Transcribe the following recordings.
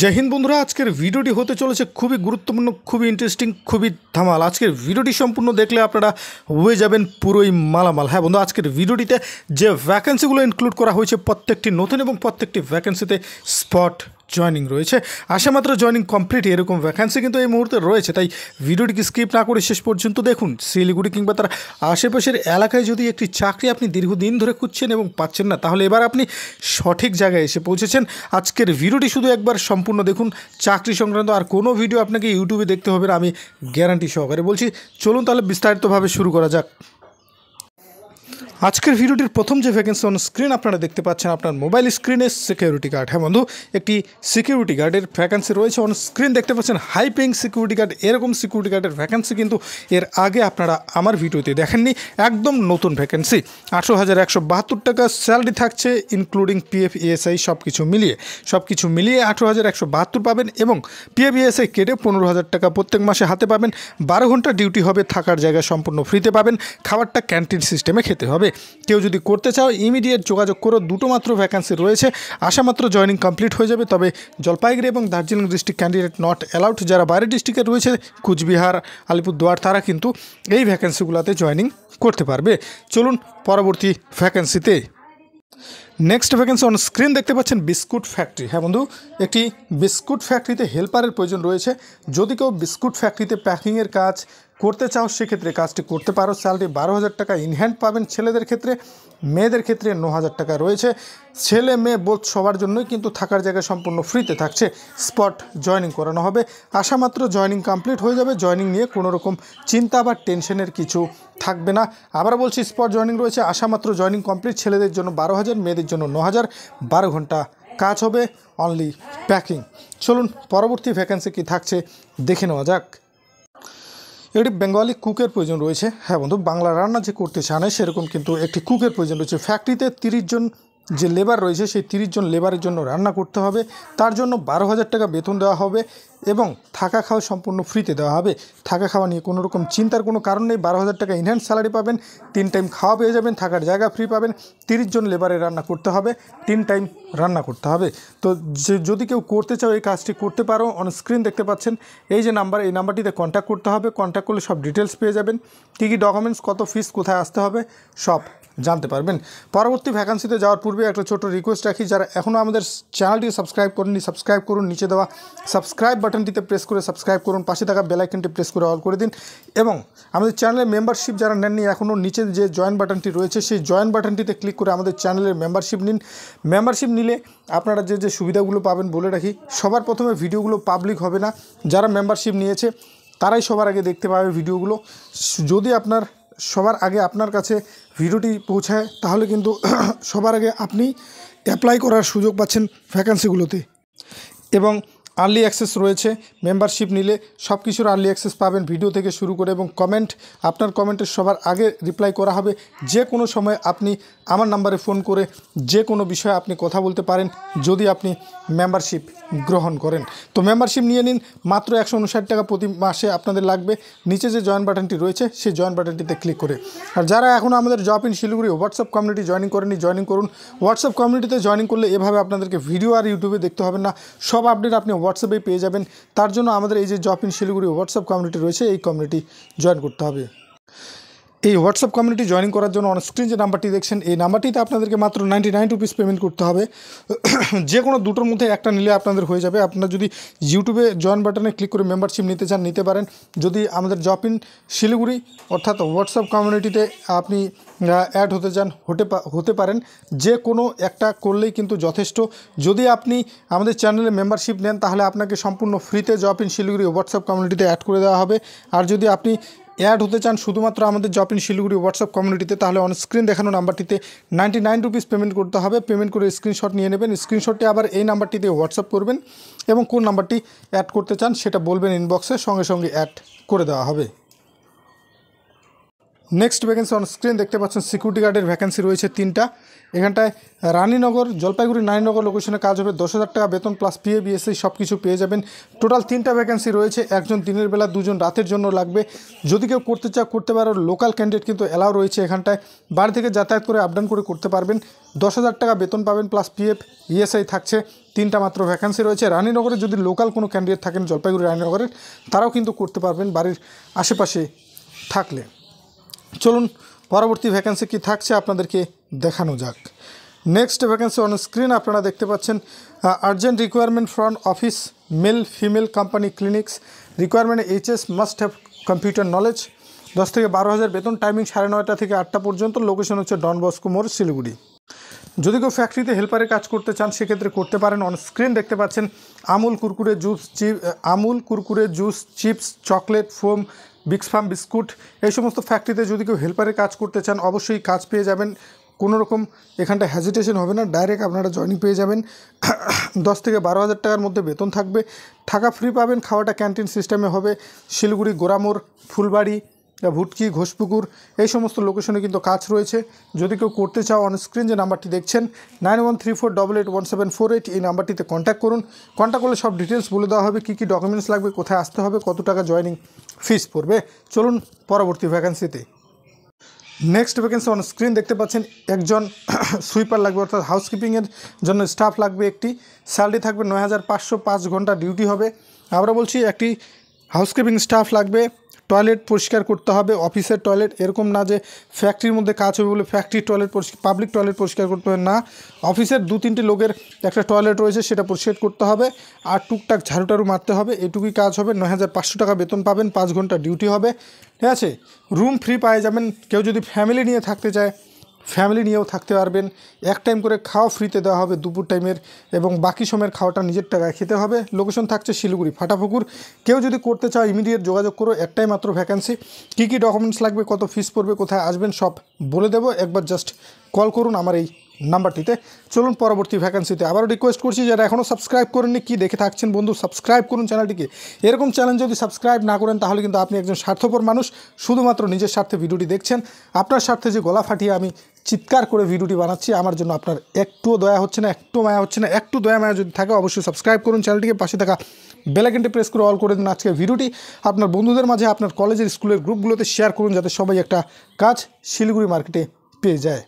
জয় হিন্দ বন্ধুরা আজকের ভিডিওটি হতে চলেছে খুবই গুরুত্বপূর্ণ খুবই ইন্টারেস্টিং খুবই ধামাল আজকের ভিডিওটি সম্পূর্ণ দেখলে আপনারা হয়ে যাবেন পুরোই মালামাল হ্যাঁ বন্ধু আজকের ভিডিওটিতে যে ভ্যাকেন্সিগুলো ইনক্লুড করা হয়েছে প্রত্যেকটি নতুন এবং প্রত্যেকটি ভ্যাকেন্সিতে স্পট জয়নিং রয়েছে আসা মাত্র জয়নিং কমপ্লিট এরকম ভ্যাকান্সি কিন্তু এই মুহূর্তে রয়েছে তাই ভিডিওটিকে স্কিপ না করে শেষ পর্যন্ত দেখুন শিলিগুড়ি কিংবা তার আশেপাশের এলাকায় যদি একটি চাকরি আপনি দীর্ঘদিন ধরে খুঁজছেন এবং পাচ্ছেন না তাহলে এবার আপনি সঠিক জায়গায় এসে পৌঁছেছেন আজকের ভিডিওটি শুধু একবার সম্পূর্ণ দেখুন চাকরি সংক্রান্ত আর কোনো ভিডিও আপনাকে ইউটিউবে দেখতে হবে না আমি গ্যারান্টি সহকারে বলছি চলুন তাহলে বিস্তারিতভাবে শুরু করা যাক আজকের ভিডিওটির প্রথম যে ভ্যাকেন্সি অন স্ক্রিন আপনারা দেখতে পাচ্ছেন আপনার মোবাইল স্ক্রিনে সিকিউরিটি গার্ড হ্যাঁ বন্ধু একটি সিকিউরিটি গার্ডের ভ্যাকেন্সি রয়েছে অন স্ক্রিন দেখতে পাচ্ছেন হাইপিং সিকিউরিটি গার্ড এরকম সিকিউরিটি গার্ডের ভ্যাকেন্সি কিন্তু এর আগে আপনারা আমার ভিডিওতে দেখেননি একদম নতুন ভ্যাকেন্সি আঠেরো হাজার একশো বাহাত্তর টাকা স্যালারি থাকছে ইনক্লুডিং পিএফ ইএসআই সব কিছু মিলিয়ে সব কিছু মিলিয়ে আঠেরো হাজার একশো বাহাত্তর পাবেন এবং পিএফ ইএসআই e কেটে পনেরো হাজার টাকা প্রত্যেক মাসে হাতে পাবেন বারো ঘন্টা ডিউটি হবে থাকার জায়গা সম্পূর্ণ ফ্রিতে পাবেন খাবারটা ক্যান্টিন সিস্টেমে খেতে হবে কেউ যদি করতে চাও ইমিডিয়েট যোগাযোগ করো দুটো মাত্র ভ্যাকান্সি রয়েছে আশা মাত্র জয়নিং কমপ্লিট হয়ে যাবে তবে জলপাইগুড়ি এবং Darjeeling district candidate not allowed যারা বাইরের ডিস্ট্রিক্টে রয়েছে কুচবিহার আলিপুরদুয়ার তারা কিন্তু এই ভ্যাকেন্সিগুলোতে জয়নিং করতে পারবে চলুন পরবর্তী ভ্যাকেন্সিতে নেক্সট ভ্যাকেন্সি অন স্ক্রিন দেখতে পাচ্ছেন বিস্কুট ফ্যাক্টরি হ্যাঁ বন্ধু একটি বিস্কুট ফ্যাক্টরিতে হেল্পারের প্রয়োজন রয়েছে যদি কেউ বিস্কুট ফ্যাক্টরিতে প্যাকিংয়ের কাজ করতে চাও সেক্ষেত্রে কাজটি করতে পারো স্যালারি বারো হাজার টাকা ইনহ্যান্ড পাবেন ছেলেদের ক্ষেত্রে মেয়েদের ক্ষেত্রে ন হাজার টাকা রয়েছে ছেলে মেয়ে বোধ সবার জন্যই কিন্তু থাকার জায়গা সম্পূর্ণ ফ্রিতে থাকছে স্পট জয়নিং করানো হবে আশা মাত্র জয়নিং কমপ্লিট হয়ে যাবে জয়নিং নিয়ে কোনো রকম চিন্তা বা টেনশনের কিছু থাকবে না আবার বলছি স্পট জয়নিং রয়েছে আশা মাত্র জয়নিং কমপ্লিট ছেলেদের জন্য বারো হাজার মেয়েদের জন্য ন হাজার বারো ঘন্টা কাজ হবে অনলি প্যাকিং চলুন পরবর্তী ভ্যাকেন্সি কি থাকছে দেখে নেওয়া যাক এটি বেঙ্গলি কুকের প্রয়োজন রয়েছে হ্যাঁ বন্ধু বাংলা রান্না যে করতে চান সেরকম কিন্তু একটি কুকের প্রয়োজন রয়েছে ফ্যাক্টরিতে তিরিশ জন যে লেবার রয়েছে সেই তিরিশ জন লেবারের জন্য রান্না করতে হবে তার জন্য বারো হাজার টাকা বেতন দেওয়া হবে এবং থাকা খাওয়া সম্পূর্ণ ফ্রিতে দেওয়া হবে থাকা খাওয়া নিয়ে কোনো রকম চিন্তার কোনো কারণ নেই বারো হাজার টাকা ইনহ্যান্স স্যালারি পাবেন তিন টাইম খাওয়া পেয়ে যাবেন থাকার জায়গা ফ্রি পাবেন তিরিশ জন লেবারে রান্না করতে হবে তিন টাইম রান্না করতে হবে তো যে যদি কেউ করতে চাও এই কাজটি করতে পারো অন স্ক্রিন দেখতে পাচ্ছেন এই যে নাম্বার এই নাম্বারটিতে কন্ট্যাক্ট করতে হবে কন্ট্যাক্ট করলে সব ডিটেলস পেয়ে যাবেন কী কী ডকুমেন্টস কত ফিস কোথায় আসতে হবে সব জানতে পারবেন পরবর্তী ভ্যাকান্সিতে যাওয়ার পূর্বে একটা ছোট রিকোয়েস্ট রাখি যারা এখনও আমাদের চ্যানেলটি সাবস্ক্রাইব করেননি সাবস্ক্রাইব করুন নিচে দেওয়া সাবস্ক্রাইব বাটনটিতে প্রেস করে সাবস্ক্রাইব করুন পাশে থাকা বেলাইকনটি প্রেস করে অল করে দিন এবং আমাদের চ্যানেলের মেম্বারশিপ যারা নেননি এখনও নিচে যে জয়েন বাটনটি রয়েছে সেই জয়েন বাটনটিতে ক্লিক করে আমাদের চ্যানেলের মেম্বারশিপ নিন মেম্বারশিপ নিলে আপনারা যে যে সুবিধাগুলো পাবেন বলে রাখি সবার প্রথমে ভিডিওগুলো পাবলিক হবে না যারা মেম্বারশিপ নিয়েছে তারাই সবার আগে দেখতে পাবে ভিডিওগুলো যদি আপনার সবার আগে আপনার কাছে ভিডিওটি পৌঁছায় তাহলে কিন্তু সবার আগে আপনি অ্যাপ্লাই করার সুযোগ পাচ্ছেন ভ্যাকান্সিগুলোতে এবং আর্লি অ্যাক্সেস রয়েছে মেম্বারশিপ নিলে সব কিছুর আর্লি অ্যাক্সেস পাবেন ভিডিও থেকে শুরু করে এবং কমেন্ট আপনার কমেন্টের সবার আগে রিপ্লাই করা হবে যে কোনো সময় আপনি আমার নাম্বারে ফোন করে যে কোনো বিষয়ে আপনি কথা বলতে পারেন যদি আপনি মেম্বারশিপ গ্রহণ করেন তো মেম্বারশিপ নিয়ে নিন মাত্র একশো উনষাট টাকা প্রতি মাসে আপনাদের লাগবে নিচে যে জয়েন বাটনটি রয়েছে সেই জয়েন বাটনটিতে ক্লিক করে আর যারা এখন আমাদের job in Siliguri WhatsApp community joining করেনি জয়নিং করুন হোয়াটসঅ্যাপ কমিউনিটিতে জয়নিং করলে এভাবে আপনাদেরকে ভিডিও আর ইউটিউবে দেখতে হবে না সব আপডেট আপনি হোয়াটসঅ্যাপে পেয়ে যাবেন তার জন্য আমাদের এই যে job in Siliguri WhatsApp community রয়েছে এই কমিউনিটি জয়েন করতে হবে এই হোয়াটসঅ্যাপ কমিউনিটি জয়েন করার জন্য অনস্ক্রিন যে নাম্বারটি দেখছেন এই নাম্বারটিতে আপনাদেরকে মাত্র নাইনটি নাইন রুপিস পেমেন্ট করতে হবে যে কোনো দুটোর মধ্যে একটা নিলে আপনাদের হয়ে যাবে আপনারা যদি ইউটিউবে জয়েন বাটনে ক্লিক করে মেম্বারশিপ নিতে চান নিতে পারেন যদি আমাদের জব ইন শিলিগুড়ি অর্থাৎ হোয়াটসঅ্যাপ কমিউনিটিতে আপনি অ্যাড হতে চান হতে হতে পারেন যে কোনো একটা করলেই কিন্তু যথেষ্ট যদি আপনি আমাদের চ্যানেলে মেম্বারশিপ নেন তাহলে আপনাকে সম্পূর্ণ ফ্রিতে জব ইন শিলিগুড়ি হোয়াটসঅ্যাপ কমিউনিটিতে অ্যাড করে দেওয়া হবে আর যদি আপনি অ্যাড হতে চান শুধুমাত্র আমাদের জব ইন শিলিগুড়ি হোয়াটসঅ্যাপ কমিউনিটিতে তাহলে অন স্ক্রিন দেখানো নাম্বারটিতে নাইনটি নাইন রুপিস পেমেন্ট করতে হবে পেমেন্ট করে স্ক্রিনশট নিয়ে নেবেন স্ক্রিনশটটি আবার এই নাম্বারটিতে হোয়াটসঅ্যাপ করবেন এবং কোন নাম্বারটি অ্যাড করতে চান সেটা বলবেন ইনবক্সে সঙ্গে সঙ্গে অ্যাড করে দেওয়া হবে নেক্সট ভ্যাকেন্সি অন স্ক্রিন দেখতে পাচ্ছেন সিকিউরিটি গার্ডের ভ্যাকেন্সি রয়েছে তিনটা এখানটায় রানীনগর জলপাইগুড়ি নারীনগর লোকেশনে কাজ হবে দশ হাজার টাকা বেতন প্লাস পিএ বিএসসি সব কিছু পেয়ে যাবেন টোটাল তিনটা ভ্যাকেন্সি রয়েছে একজন দিনের বেলা দুজন রাতের জন্য লাগবে যদি কেউ করতে চাও করতে পারো লোকাল ক্যান্ডিডেট কিন্তু অ্যালাউ রয়েছে এখানটায় বাড়ি থেকে যাতায়াত করে আপডাউন করে করতে পারবেন দশ হাজার টাকা বেতন পাবেন প্লাস পিএফ ইএসআই থাকছে তিনটা মাত্র ভ্যাকান্সি রয়েছে রানীনগরে যদি লোকাল কোনো ক্যান্ডিডেট থাকেন জলপাইগুড়ি রানীনগরের তারাও কিন্তু করতে পারবেন বাড়ির আশেপাশে থাকলে চলুন পরবর্তী ভ্যাকান্সি কি থাকছে আপনাদেরকে দেখানো যাক নেক্সট ভ্যাকেন্সি অন স্ক্রিন আপনারা দেখতে পাচ্ছেন urgent requirement from office male female company clinics requirement HS must have computer knowledge দশ থেকে বারো হাজার বেতন টাইমিং সাড়ে নয়টা থেকে আটটা পর্যন্ত লোকেশন হচ্ছে ডন বস্কো মোর শিলিগুড়ি যদি কেউ ফ্যাক্টরিতে হেল্পারের কাজ করতে চান সেক্ষেত্রে করতে পারেন অন স্ক্রিন দেখতে পাচ্ছেন Amul Kurkure juice chip Amul Kurkure juice chips chocolate foam বিক্সফার্ম ফার্ম বিস্কুট এই সমস্ত ফ্যাক্টরিতে যদি কেউ হেল্পারের কাজ করতে চান অবশ্যই কাজ পেয়ে যাবেন কোনো রকম এখানটা হ্যাজিটেশন হবে না ডাইরেক্ট আপনারা জয়নিং পেয়ে যাবেন দশ থেকে বারো হাজার টাকার মধ্যে বেতন থাকবে থাকা ফ্রি পাবেন খাওয়াটা ক্যান্টিন সিস্টেমে হবে শিলিগুড়ি গোরামোর ফুলবাড়ি ভুটকি ঘোষপুকুর এই সমস্ত লোকেশনে কিন্তু কাজ রয়েছে যদি কেউ করতে চাও অনস্ক্রিন যে নাম্বারটি দেখছেন nine one three four double eight one seven four eight এই নাম্বারটিতে কন্ট্যাক্ট করুন কন্ট্যাক্ট করলে সব ডিটেলস বলে দেওয়া হবে কী কী ডকুমেন্টস লাগবে কোথায় আসতে হবে কত টাকা জয়নিং ফিস পড়বে চলুন পরবর্তী ভ্যাকান্সিতে নেক্সট ভ্যাকেন্সি অন স্ক্রিন দেখতে পাচ্ছেন একজন সুইপার লাগবে অর্থাৎ হাউসকিপিংয়ের জন্য স্টাফ লাগবে একটি স্যালারি থাকবে নয় হাজার পাঁচশো পাঁচ ঘন্টা ডিউটি হবে আমরা বলছি একটি হাউসকিপিং স্টাফ লাগবে টয়লেট পরিষ্কার করতে হবে অফিসের টয়লেট এরকম না যে ফ্যাক্টরির মধ্যে কাজ হবে বলে ফ্যাক্টরির টয়লেট পাবলিক টয়লেট পরিষ্কার করতে হবে না অফিসের দু তিনটে লোকের একটা টয়লেট রয়েছে সেটা পরিষ্কার করতে হবে আর টুকটাক ঝাড়ুটারু মারতে হবে এটুকুই কাজ হবে নয় টাকা বেতন পাবেন পাঁচ ঘন্টা ডিউটি হবে ঠিক আছে রুম ফ্রি পাওয়া যাবেন কেউ যদি ফ্যামিলি নিয়ে থাকতে চায় ফ্যামিলি নিয়েও থাকতে পারবেন এক টাইম করে খাওয়া ফ্রিতে দেওয়া হবে দুপুর টাইমের এবং বাকি সময়ের খাওয়াটা নিজের টাকায় খেতে হবে লোকেশন থাকছে শিলিগুড়ি ফাটাফুকুর কেউ যদি করতে চাও ইমিডিয়েট যোগাযোগ করো একটাই মাত্র ভ্যাকান্সি কী কী ডকুমেন্টস লাগবে কত ফিস পড়বে কোথায় আসবেন সব বলে দেবো একবার জাস্ট কল করুন আমার এই নাম্বারটিতে চলুন পরবর্তী ভ্যাকেন্সিতে আবারও রিকোয়েস্ট করছি যারা এখনও সাবস্ক্রাইব করেননি কি দেখে থাকছেন বন্ধু সাবস্ক্রাইব করুন চ্যানেলটিকে এরকম চ্যানেল যদি সাবস্ক্রাইব না করেন তাহলে কিন্তু আপনি একজন স্বার্থপর মানুষ শুধুমাত্র নিজের স্বার্থে ভিডিওটি দেখছেন আপনার স্বার্থে যে গলা ফাটিয়ে আমি চিৎকার করে ভিডিওটি বানাচ্ছি আমার জন্য আপনার একটু দয়া হচ্ছে না একটু মায়া হচ্ছে না একটু দয়া মায়া যদি থাকে অবশ্যই সাবস্ক্রাইব করুন চ্যানেলটিকে পাশে থাকা বেলাকেনটি প্রেস করে অল করে দিন আজকে ভিডিওটি আপনার বন্ধুদের মাঝে আপনার কলেজের স্কুলের গ্রুপগুলোতে শেয়ার করুন যাতে সবাই একটা কাজ শিলিগুড়ি মার্কেটে পেয়ে যায়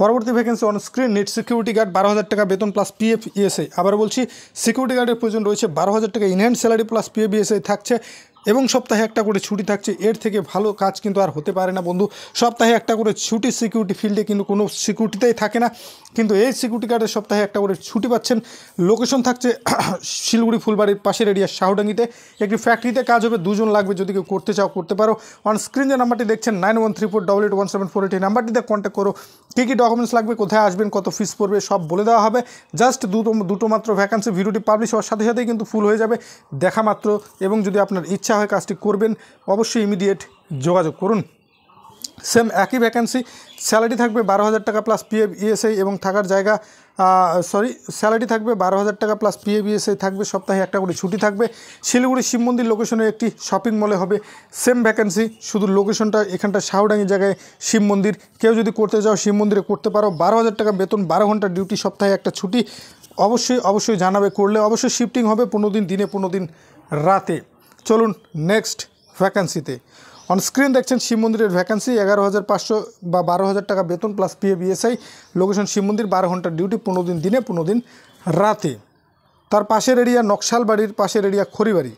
পরবর্তী vacancy on screen net security guard বারো হাজার টাকা বেতন প্লাস পিএফ ইএসআই আবার বলছি সিকিউরিটি গার্ডের প্রয়োজন রয়েছে বারো হাজার টাকা in hand salary plus PF ESI থাকছে এবং সপ্তাহে একটা করে ছুটি থাকছে এর থেকে ভালো কাজ কিন্তু আর হতে পারে না বন্ধু সপ্তাহে একটা করে ছুটি সিকিউরিটি ফিল্ডে কিন্তু কোনো সিকিউরিটিতেই থাকে না কিন্তু এই সিকিউরিটি গার্ডের সপ্তাহে একটা করে ছুটি পাচ্ছেন লোকেশন থাকছে শিলিগুড়ি ফুলবাড়ির পাশের এরিয়া শাহডাঙ্গিতে একটি ফ্যাক্টরিতে কাজ হবে দুজন লাগবে যদি কেউ করতে চাও করতে পারো অন স্ক্রিন যে নাম্বারটি দেখছেন nine one three four double eight one seven four eight এই নাম্বারটিতে কন্ট্যাক্ট করো কী কী ডকুমেন্টস লাগবে কোথায় আসবেন কত ফিস পড়বে সব বলে দেওয়া হবে জাস্ট দুটো দুটো মাত্র ভ্যাকান্সি ভিডিওটি পাবলিশ হওয়ার সাথে সাথেই কিন্তু ফুল হয়ে যাবে দেখা মাত্র এবং যদি আপনার ইচ্ছা ইচ্ছা হয় কাজটি করবেন অবশ্যই ইমিডিয়েট যোগাযোগ করুন সেম একই ভ্যাকেন্সি স্যালারি থাকবে বারো হাজার টাকা প্লাস পিএফ ইএসআই এবং থাকার জায়গা সরি স্যালারি থাকবে বারো হাজার টাকা প্লাস পিএফ ইএসআই থাকবে সপ্তাহে একটা করে ছুটি থাকবে শিলিগুড়ি শিব মন্দির লোকেশনে একটি শপিং মলে হবে সেম ভ্যাকেন্সি শুধু লোকেশনটা এখানটা শাহডাঙ্গি জায়গায় শিব মন্দির কেউ যদি করতে চাও শিব মন্দিরে করতে পারো বারো হাজার টাকা বেতন বারো ঘন্টা ডিউটি সপ্তাহে একটা ছুটি অবশ্যই অবশ্যই জানাবে করলে অবশ্যই শিফটিং হবে পনেরো দিন দিনে পনেরো দিন রাতে চলুন নেক্সট ভ্যাকান্সিতে অন স্ক্রিন দেখছেন শিব মন্দিরের ভ্যাকান্সি এগারো হাজার পাঁচশো বা বারো হাজার টাকা বেতন plus PF ESI location Shiv মন্দির বারো ঘন্টার ডিউটি পনেরো দিন দিনে পনেরো দিন রাতে তার পাশের এরিয়া বাড়ির পাশের এরিয়া খড়িবাড়ি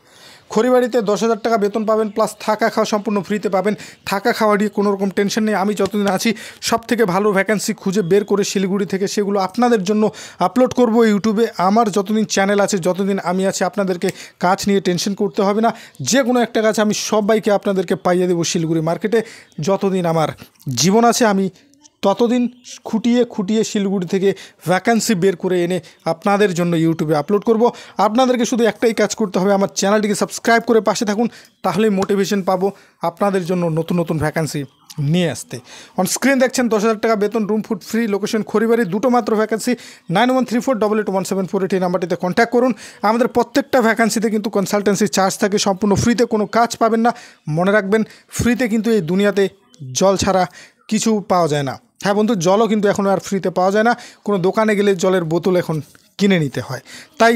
খড়িবাড়িতে দশ হাজার টাকা বেতন পাবেন প্লাস থাকা খাওয়া সম্পূর্ণ ফ্রিতে পাবেন থাকা খাওয়া নিয়ে কোনো রকম টেনশন নেই আমি যতদিন আছি সব থেকে ভালো ভ্যাকেন্সি খুঁজে বের করে শিলিগুড়ি থেকে সেগুলো আপনাদের জন্য আপলোড করব ইউটিউবে আমার যতদিন চ্যানেল আছে যতদিন আমি আছি আপনাদেরকে কাজ নিয়ে টেনশন করতে হবে না যে কোনো একটা কাজ আমি সবাইকে আপনাদেরকে পাইয়ে দেবো শিলিগুড়ি মার্কেটে যতদিন আমার জীবন আছে আমি ততদিন খুঁটিয়ে খুঁটিয়ে শিলিগুড়ি থেকে ভ্যাকান্সি বের করে এনে আপনাদের জন্য ইউটিউবে আপলোড করব আপনাদেরকে শুধু একটাই কাজ করতে হবে আমার চ্যানেলটিকে সাবস্ক্রাইব করে পাশে থাকুন তাহলেই মোটিভেশন পাবো আপনাদের জন্য নতুন নতুন ভ্যাকান্সি নিয়ে আসতে অন স্ক্রিন দেখছেন দশ হাজার টাকা বেতন room food free location Kharibari দুটো মাত্র vacancy nine one three four double eight one seven four eight এই নাম্বারটিতে কন্ট্যাক্ট করুন আমাদের প্রত্যেকটা ভ্যাকান্সিতে কিন্তু কনসালটেন্সি চার্জ থাকে সম্পূর্ণ ফ্রিতে কোনো কাজ পাবেন না মনে রাখবেন ফ্রিতে কিন্তু এই দুনিয়াতে জল ছাড়া কিছু পাওয়া যায় না হ্যাঁ বন্ধু জলও কিন্তু এখন আর ফ্রিতে পাওয়া যায় না কোনো দোকানে গেলে জলের বোতল এখন কিনে নিতে হয় তাই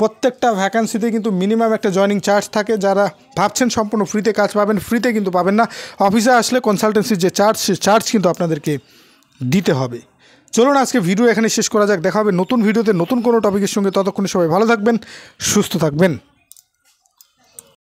প্রত্যেকটা ভ্যাকান্সিতে কিন্তু মিনিমাম একটা জয়নিং চার্জ থাকে যারা ভাবছেন সম্পূর্ণ ফ্রিতে কাজ পাবেন ফ্রিতে কিন্তু পাবেন না অফিসে আসলে কনসালটেন্সির যে চার্জ সে চার্জ কিন্তু আপনাদেরকে দিতে হবে চলুন আজকে ভিডিও এখানে শেষ করা যাক দেখা হবে নতুন ভিডিওতে নতুন কোনো টপিকের সঙ্গে ততক্ষণে সবাই ভালো থাকবেন সুস্থ থাকবেন